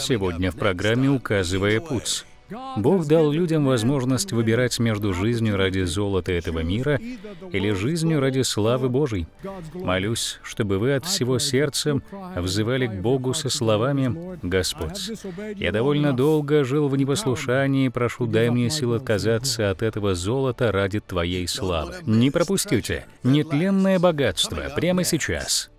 Сегодня в программе «Указывая путь». Бог дал людям возможность выбирать между жизнью ради золота этого мира или жизнью ради славы Божьей. Молюсь, чтобы вы от всего сердца взывали к Богу со словами «Господь, я довольно долго жил в непослушании, прошу, дай мне сил отказаться от этого золота ради Твоей славы». Не пропустите нетленное богатство прямо сейчас.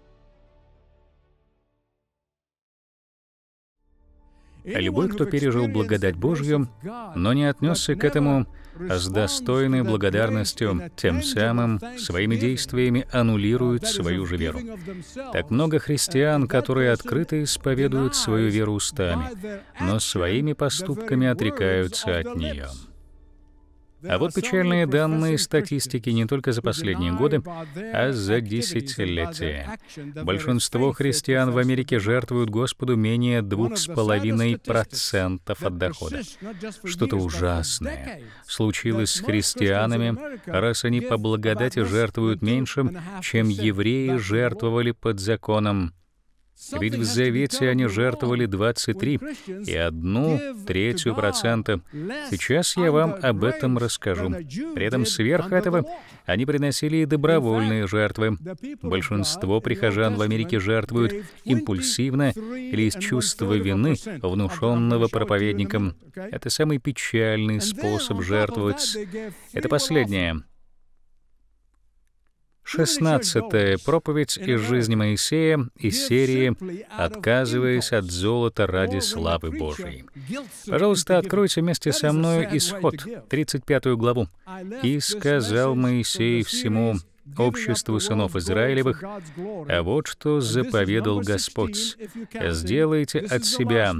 Любой, кто пережил благодать Божью, но не отнесся к этому с достойной благодарностью, тем самым своими действиями аннулирует свою же веру. Так много христиан, которые открыто исповедуют свою веру устами, но своими поступками отрекаются от нее. А вот печальные данные статистики не только за последние годы, а за десятилетия. Большинство христиан в Америке жертвуют Господу менее 2,5% от дохода. Что-то ужасное случилось с христианами, раз они по благодати жертвуют меньшим, чем евреи жертвовали под законом. Ведь в Завете они жертвовали 23 и одну третью процента. Сейчас я вам об этом расскажу. При этом сверх этого они приносили и добровольные жертвы. Большинство прихожан в Америке жертвуют импульсивно или из чувства вины, внушенного проповедником. Это самый печальный способ жертвовать. Это последнее. Шестнадцатая проповедь из жизни Моисея из серии «Отказываясь от золота ради славы Божьей». Пожалуйста, откройте вместе со мной Исход, 35 главу. «И сказал Моисей всему обществу сынов Израилевых, а вот что заповедал Господь, сделайте от себя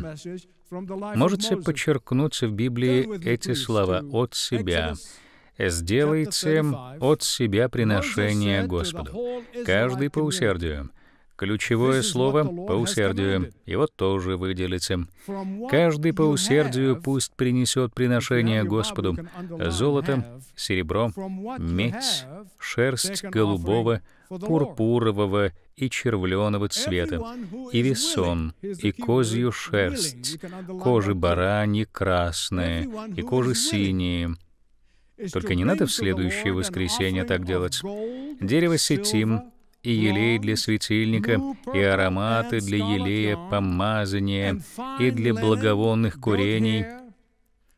Можете подчеркнуть в Библии эти слова «от себя», сделайте от себя приношение Господу, каждый по усердию. Ключевое слово — по усердию. Его тоже выделите. Каждый по усердию пусть принесет приношение Господу. Золото, серебро, медь, шерсть голубого, пурпурового и червленого цвета, и весон, и козью шерсть, кожи барани красные, и кожи синие, только не надо в следующее воскресенье так делать. Дерево сетим, и елей для светильника, и ароматы для елея, помазания, и для благовонных курений,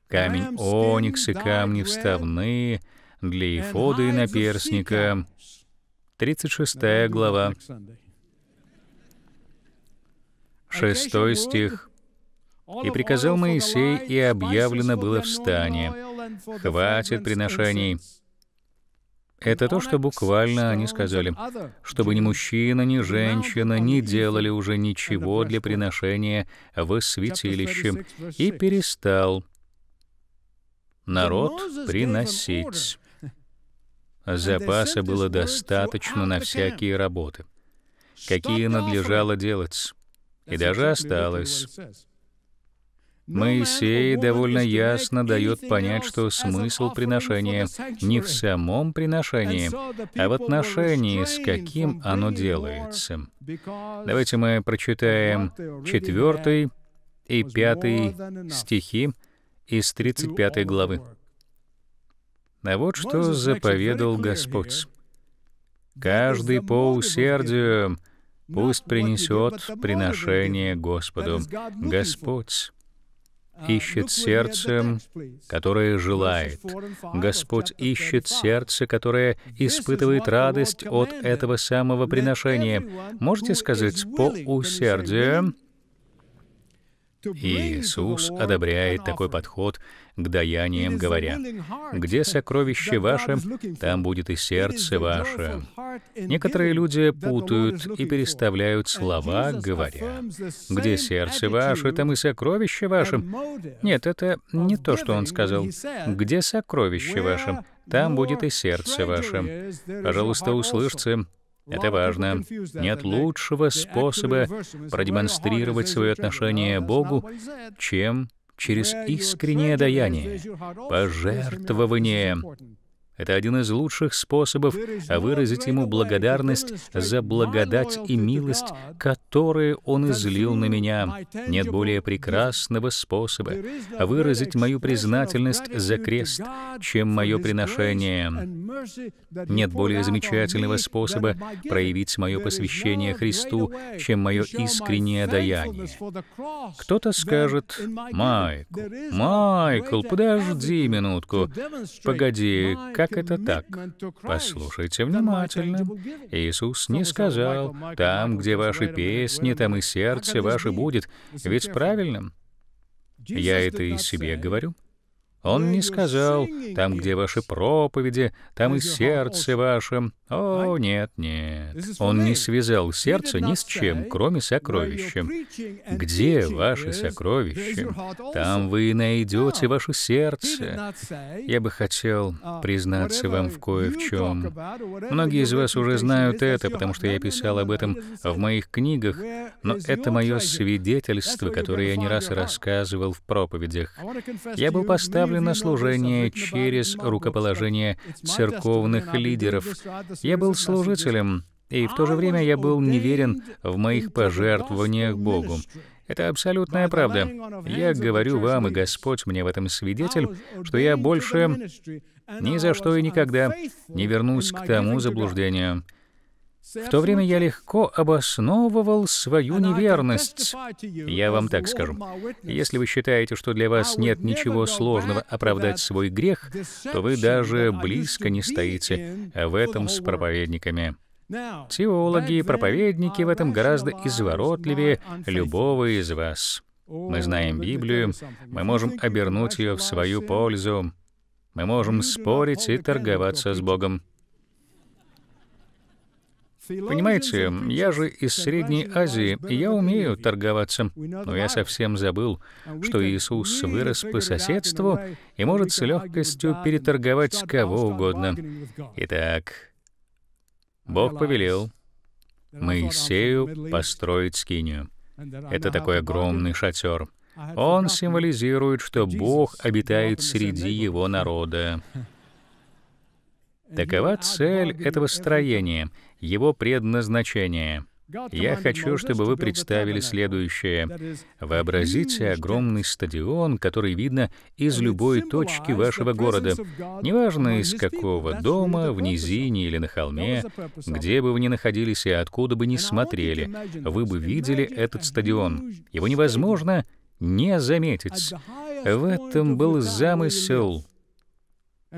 камень оникс и камни вставные, для ифода и наперсника. 36 глава. шестой стих. «И приказал Моисей, и объявлено было встание, «Хватит приношений». Это то, что буквально они сказали, чтобы ни мужчина, ни женщина не делали уже ничего для приношения в святилище, и перестал народ приносить. Запаса было достаточно на всякие работы, какие надлежало делать, и даже осталось. Ну, Моисей довольно ясно дает понять, что смысл приношения не в самом приношении, а в отношении, с каким оно делается. Давайте мы прочитаем 4 и 5 стихи из 35 главы. А вот что заповедал Господь. «Каждый по усердию пусть принесет приношение Господу. Господь, а, ищет сердце, которое желает. Господь ищет сердце, которое испытывает радость от этого самого приношения. Можете сказать «по усердию»? Иисус одобряет такой подход к даяниям, говоря, «Где сокровище ваше, там будет и сердце ваше». Некоторые люди путают и переставляют слова, говоря, «Где сердце ваше, там и сокровище ваше». Нет, это не то, что он сказал. «Где сокровище ваше, там будет и сердце ваше». Пожалуйста, услышьте, это важно. Нет лучшего способа продемонстрировать свое отношение Богу, чем через искреннее даяние, пожертвование это один из лучших способов выразить ему благодарность за благодать и милость, которые он излил на меня. Нет более прекрасного способа выразить мою признательность за крест, чем мое приношение. Нет более замечательного способа проявить мое посвящение Христу, чем мое искреннее даяние. Кто-то скажет, «Майкл, Майкл, подожди минутку, погоди, как как это так? Послушайте внимательно. Иисус не сказал, там, где ваши песни, там и сердце ваше будет. Ведь правильно? Я это и себе говорю. Он не сказал, там, где ваши проповеди, там и сердце ваше. О, нет, нет. Он не связал сердце ни с чем, кроме сокровища. Где ваше сокровище? Там вы и найдете ah, ваше сердце. Я бы хотел ah, признаться вам в кое в чем. Многие из вас уже знают это, потому что я писал об этом в моих книгах, но это мое свидетельство, которое я не раз рассказывал в проповедях. Я был поставлен вышли на служение через рукоположение церковных лидеров. Я был служителем, и в то же время я был неверен в моих пожертвованиях Богу. Это абсолютная правда. Я говорю вам, и Господь мне в этом свидетель, что я больше ни за что и никогда не вернусь к тому заблуждению. В то время я легко обосновывал свою неверность. Я вам так скажу. Если вы считаете, что для вас нет ничего сложного оправдать свой грех, то вы даже близко не стоите в этом с проповедниками. Теологи и проповедники в этом гораздо изворотливее любого из вас. Oh, мы знаем Библию, мы можем обернуть ее в свою пользу, мы можем спорить и торговаться с Богом. Понимаете, я же из Средней Азии, и я умею торговаться, но я совсем забыл, что Иисус вырос по соседству и может с легкостью переторговать кого угодно. Итак, Бог повелел Моисею построить скинию. Это такой огромный шатер. Он символизирует, что Бог обитает среди его народа. Такова цель этого строения, его предназначение. Я хочу, чтобы вы представили следующее. Вообразите огромный стадион, который видно из любой точки вашего города, неважно из какого дома, в низине или на холме, где бы вы ни находились и откуда бы ни смотрели, вы бы видели этот стадион. Его невозможно не заметить. В этом был замысел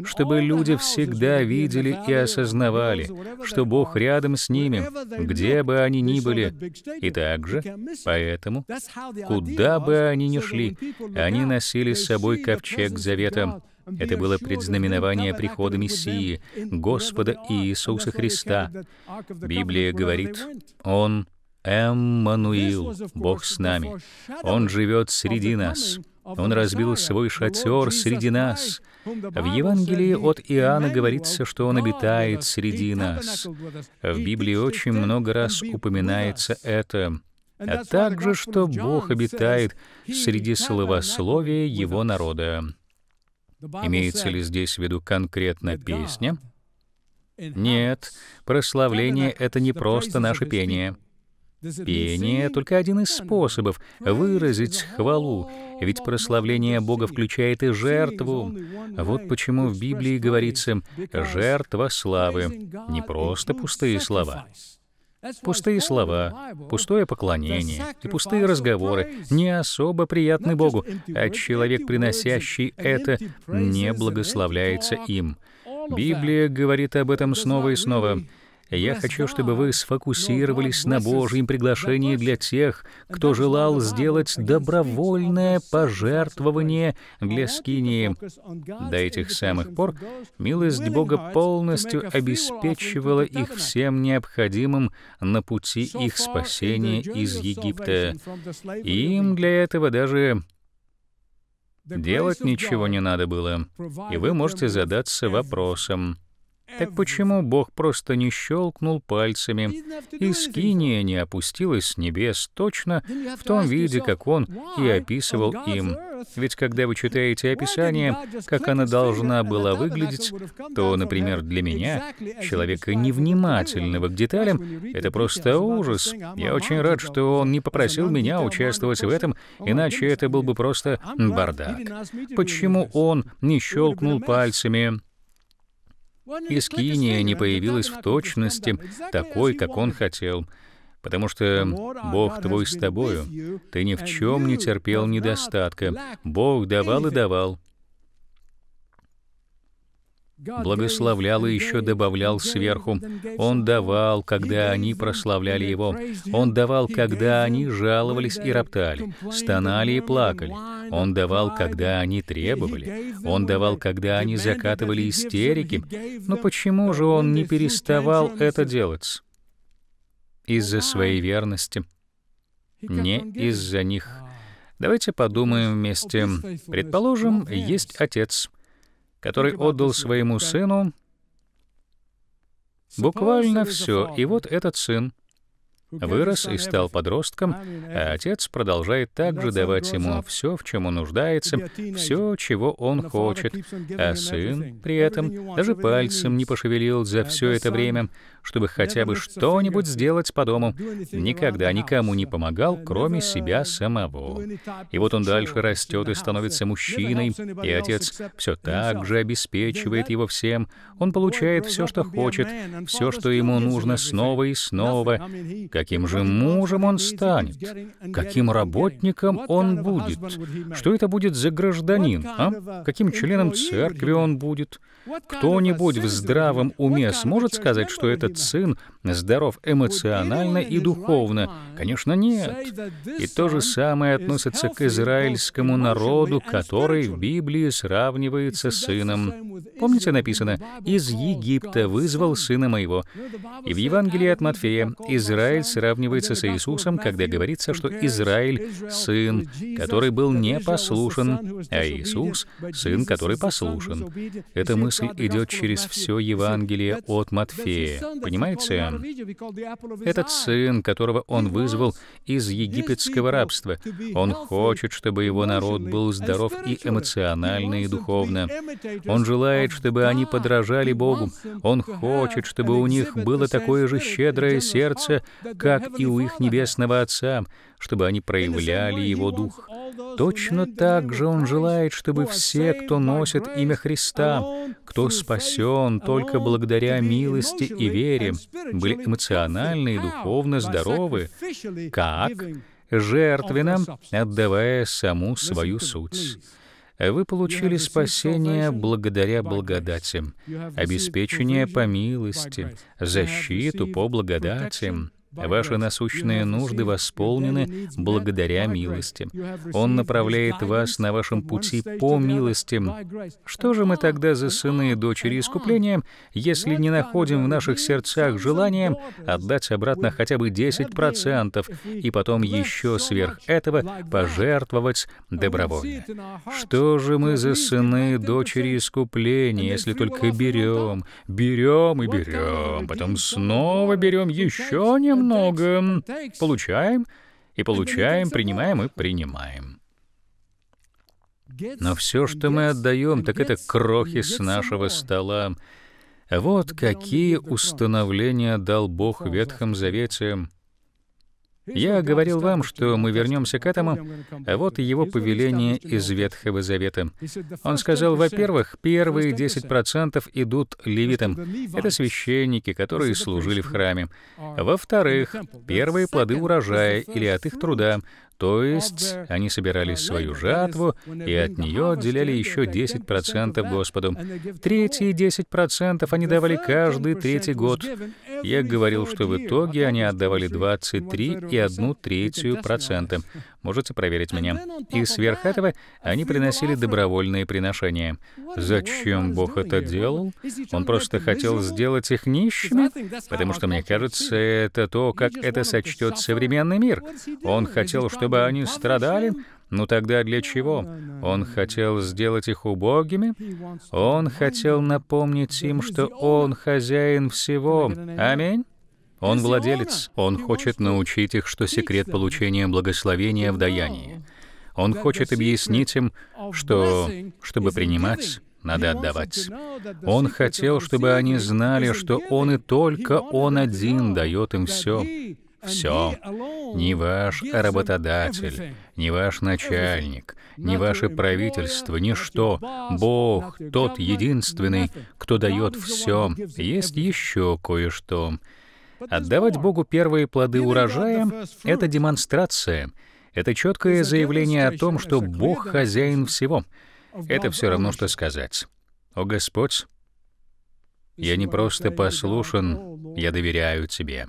чтобы люди всегда видели и осознавали, что Бог рядом с ними, где бы они ни были. И также, поэтому, куда бы они ни шли, они носили с собой ковчег завета. Это было предзнаменование прихода Мессии, Господа Иисуса Христа. Библия говорит, «Он Эммануил, Бог с нами. Он живет среди нас». Он разбил свой шатер среди нас. В Евангелии от Иоанна говорится, что Он обитает среди нас. В Библии очень много раз упоминается это, а также, что Бог обитает среди словословия Его народа. Имеется ли здесь в виду конкретно песня? Нет, прославление — это не просто наше пение — Пение — только один из способов выразить хвалу, ведь прославление Бога включает и жертву. Вот почему в Библии говорится «жертва славы», не просто пустые слова. Пустые слова, пустое поклонение и пустые разговоры не особо приятны Богу, а человек, приносящий это, не благословляется им. Библия говорит об этом снова и снова — я хочу, чтобы вы сфокусировались на Божьем приглашении для тех, кто желал сделать добровольное пожертвование для скинии. До этих самых пор милость Бога полностью обеспечивала их всем необходимым на пути их спасения из Египта. Им для этого даже делать ничего не надо было. И вы можете задаться вопросом, так почему Бог просто не щелкнул пальцами, и скиния не опустилась с небес точно в том виде, как он и описывал им? Ведь когда вы читаете описание, как она должна была выглядеть, то, например, для меня, человека невнимательного к деталям, это просто ужас. Я очень рад, что он не попросил меня участвовать в этом, иначе это был бы просто бардак. Почему он не щелкнул пальцами? Искиния не появилась в точности такой, как он хотел, потому что Бог твой с тобою, ты ни в чем не терпел недостатка, Бог давал и давал, благословлял и еще добавлял сверху. Он давал, когда они прославляли Его. Он давал, когда они жаловались и роптали, стонали и плакали. Он давал, когда они требовали. Он давал, когда они закатывали истерики. Но почему же Он не переставал это делать? Из-за своей верности. Не из-за них. Давайте подумаем вместе. Предположим, есть отец который отдал своему сыну буквально все. И вот этот сын Вырос и стал подростком, а отец продолжает также давать ему все, в чем он нуждается, все, чего он хочет. А сын при этом даже пальцем не пошевелил за все это время, чтобы хотя бы что-нибудь сделать по дому. Никогда никому не помогал, кроме себя самого. И вот он дальше растет и становится мужчиной, и отец все так же обеспечивает его всем. Он получает все, что хочет, все, что ему нужно снова и снова. Как каким же мужем он станет, каким работником он будет, что это будет за гражданин, а? каким членом церкви он будет. Кто-нибудь в здравом уме сможет сказать, что этот сын здоров эмоционально и духовно? Конечно, нет. И то же самое относится к израильскому народу, который в Библии сравнивается с сыном. Помните, написано «Из Египта вызвал сына моего». И в Евангелии от Матфея Израиль сравнивается с Иисусом, когда говорится, что Израиль — сын, который был непослушен, а Иисус — сын, который послушен. Эта мысль идет через все Евангелие от Матфея. Понимаете? Этот сын, которого он вызвал из египетского рабства, он хочет, чтобы его народ был здоров и эмоционально, и духовно. Он желает, чтобы они подражали Богу. Он хочет, чтобы у них было такое же щедрое сердце, как и у их Небесного Отца, чтобы они проявляли Его Дух. Точно так же Он желает, чтобы все, кто носит имя Христа, кто спасен только благодаря милости и вере, были эмоционально и духовно здоровы, как жертвенно отдавая саму свою суть. Вы получили спасение благодаря благодати, обеспечение по милости, защиту по благодати, Ваши насущные нужды восполнены благодаря милости. Он направляет вас на вашем пути по милости. Что же мы тогда за сыны и дочери искупления, если не находим в наших сердцах желания отдать обратно хотя бы 10% и потом еще сверх этого пожертвовать добровольно? Что же мы за сыны и дочери искупления, если только берем, берем и берем, потом снова берем еще немного? Много Получаем и получаем, принимаем и принимаем. Но все, что мы отдаем, так это крохи с нашего стола. Вот какие установления дал Бог в Ветхом Завете — я говорил вам, что мы вернемся к этому, а вот его повеление из Ветхого Завета. Он сказал, во-первых, первые 10% идут левитам. Это священники, которые служили в храме. Во-вторых, первые плоды урожая или от их труда, то есть они собирали свою жатву и от нее отделяли еще 10% Господу. Третьи 10% они давали каждый третий год. Я говорил, что в итоге они отдавали и 23,1 третью процента. Можете проверить меня. И сверх этого они приносили добровольные приношения. Зачем Бог это делал? Он просто хотел сделать их нищими? Потому что, мне кажется, это то, как это сочтет современный мир. Он хотел, чтобы они страдали, ну тогда для чего? Он хотел сделать их убогими? Он хотел напомнить им, что он хозяин всего. Аминь. Он владелец. Он хочет научить их, что секрет получения благословения в даянии. Он хочет объяснить им, что, чтобы принимать, надо отдавать. Он хотел, чтобы они знали, что Он и только Он один дает им все. Все. Ни ваш работодатель, ни ваш начальник, ни ваше правительство, ничто. Бог, тот единственный, кто дает все. Есть еще кое-что. Отдавать Богу первые плоды урожая — это демонстрация. Это четкое заявление о том, что Бог хозяин всего. Это все равно, что сказать. «О Господь, я не просто послушен, oh, я доверяю Тебе»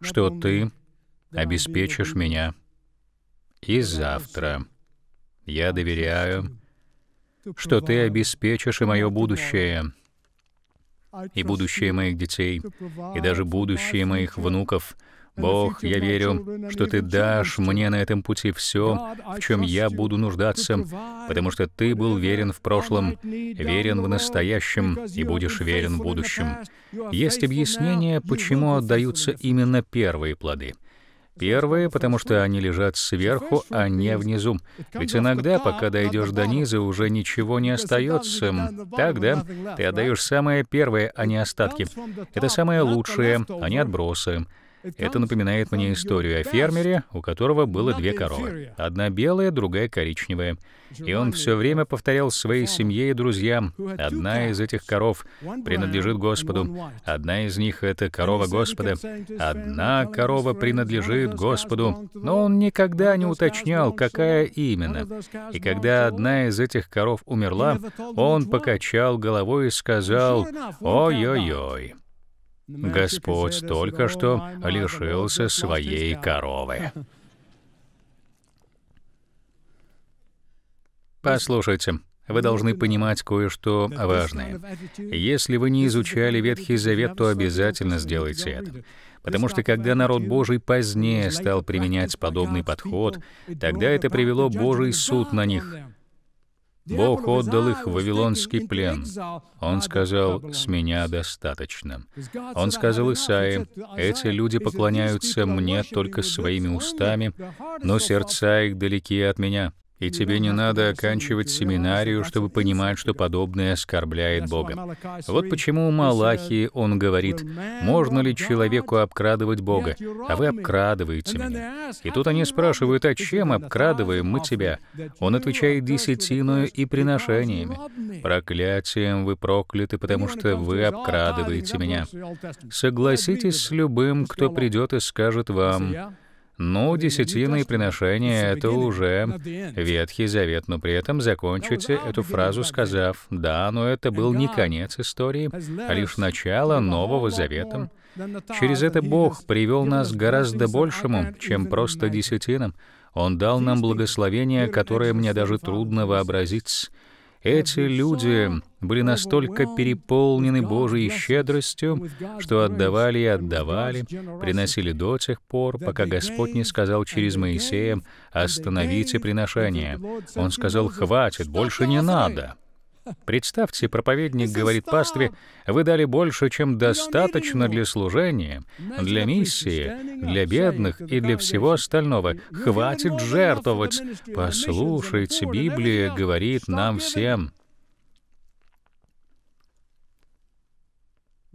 что ты обеспечишь меня и завтра. Я доверяю, что ты обеспечишь и мое будущее, и будущее моих детей, и даже будущее моих внуков — Бог, я верю, что Ты дашь мне на этом пути все, в чем я буду нуждаться, потому что Ты был верен в прошлом, верен в настоящем и будешь верен в будущем. Есть объяснение, почему отдаются именно первые плоды. Первые, потому что они лежат сверху, а не внизу. Ведь иногда, пока дойдешь до низа, уже ничего не остается. Так, да? Ты отдаешь самое первое, а не остатки. Это самое лучшее, а не отбросы. Это напоминает мне историю о фермере, у которого было две коровы. Одна белая, другая коричневая. И он все время повторял своей семье и друзьям, одна из этих коров принадлежит Господу, одна из них — это корова Господа, одна корова принадлежит Господу. Но он никогда не уточнял, какая именно. И когда одна из этих коров умерла, он покачал головой и сказал «Ой-ой-ой». Типа Господь только что лишился своей коровы. Послушайте, вы должны понимать кое-что важное. Если вы не изучали Ветхий Завет, то обязательно сделайте это. Потому что когда народ Божий позднее стал применять подобный подход, тогда это привело Божий суд на них — Бог отдал их в Вавилонский плен. Он сказал, «С меня достаточно». Он сказал Исаии, «Эти люди поклоняются мне только своими устами, но сердца их далеки от меня». И тебе не надо оканчивать семинарию, чтобы понимать, что подобное оскорбляет Бога. Вот почему у Малахии он говорит, «Можно ли человеку обкрадывать Бога? А вы обкрадываете меня». И тут они спрашивают, «А чем обкрадываем мы тебя?» Он отвечает десятиною и приношениями. «Проклятием вы прокляты, потому что вы обкрадываете меня». Согласитесь с любым, кто придет и скажет вам, но ну, десятины и приношения — это уже Ветхий Завет, но при этом закончите эту фразу, сказав, «Да, но это был не конец истории, а лишь начало Нового Завета». Через это Бог привел нас к гораздо большему, чем просто десятинам. Он дал нам благословение, которое мне даже трудно вообразить. Эти люди были настолько переполнены Божьей щедростью, что отдавали и отдавали, приносили до тех пор, пока Господь не сказал через Моисея «Остановите приношение». Он сказал «Хватит, больше не надо». Представьте, проповедник говорит пастве, вы дали больше, чем достаточно для служения, для миссии, для бедных и для всего остального. Хватит жертвовать. Послушайте, Библия говорит нам всем,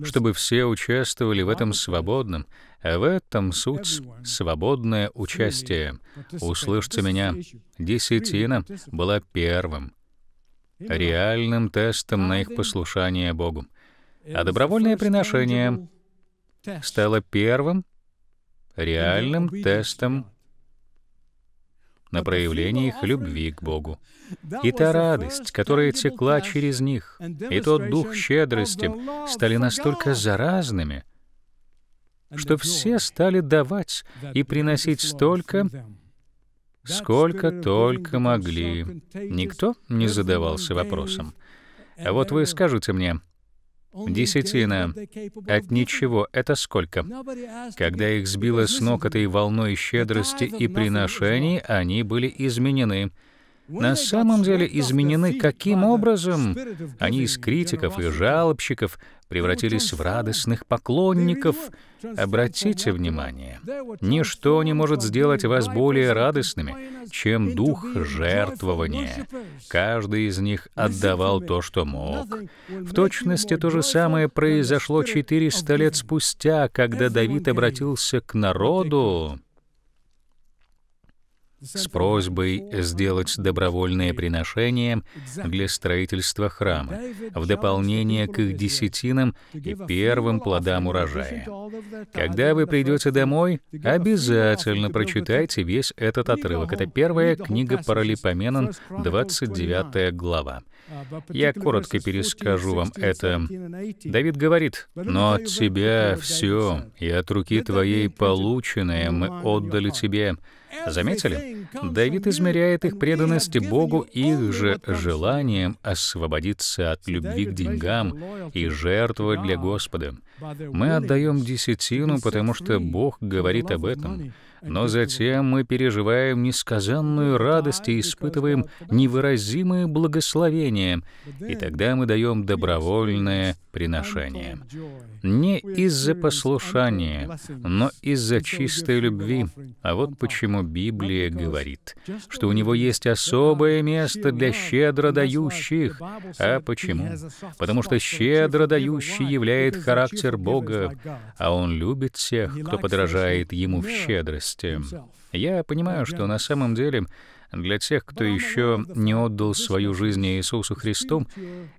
чтобы все участвовали в этом свободном, а в этом суть — свободное участие. Услышьте меня, десятина была первым реальным тестом на их послушание Богу. Э, а добровольное приношение стало первым реальным тестом на проявление их любви к Богу. И та радость, которая текла через них, и тот дух щедрости стали настолько заразными, что все стали давать и приносить столько, сколько только могли. Никто не задавался вопросом. А вот вы скажете мне, десятина от ничего — это сколько? Когда их сбило с ног этой волной щедрости и приношений, они были изменены — на самом деле изменены, каким образом они из критиков и жалобщиков превратились в радостных поклонников. Обратите внимание, ничто не может сделать вас более радостными, чем дух жертвования. Каждый из них отдавал то, что мог. В точности то же самое произошло 400 лет спустя, когда Давид обратился к народу, с просьбой сделать добровольное приношение для строительства храма, в дополнение к их десятинам и первым плодам урожая. Когда вы придете домой, обязательно прочитайте весь этот отрывок. Это первая книга Паралипоменон, 29 глава. Я коротко перескажу вам это. Давид говорит, «Но от тебя все, и от руки твоей полученное мы отдали тебе, Заметили? Давид измеряет их преданность Богу их же желанием освободиться от любви к деньгам и жертвовать для Господа. Мы отдаем десятину, потому что Бог говорит об этом но затем мы переживаем несказанную радость и испытываем невыразимое благословение, и тогда мы даем добровольное приношение. Не из-за послушания, но из-за чистой любви. А вот почему Библия говорит, что у него есть особое место для щедро дающих. А почему? Потому что щедро дающий являет характер Бога, а Он любит всех, кто подражает Ему в щедрость месте. Я понимаю, что на самом деле для тех, кто еще не отдал свою жизнь Иисусу Христу,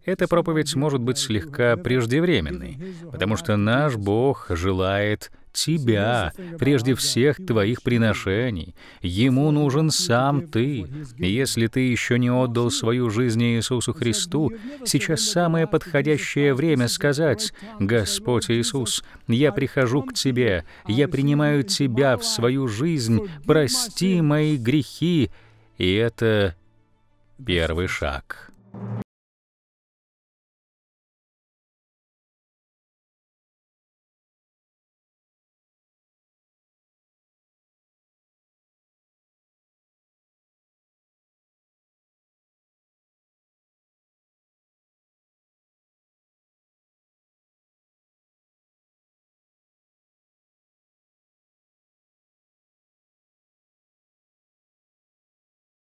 эта проповедь может быть слегка преждевременной, потому что наш Бог желает тебя, прежде всех твоих приношений. Ему нужен сам ты. Если ты еще не отдал свою жизнь Иисусу Христу, сейчас самое подходящее время сказать, «Господь Иисус, я прихожу к Тебе, я принимаю Тебя в свою жизнь, прости мои грехи». И это первый шаг.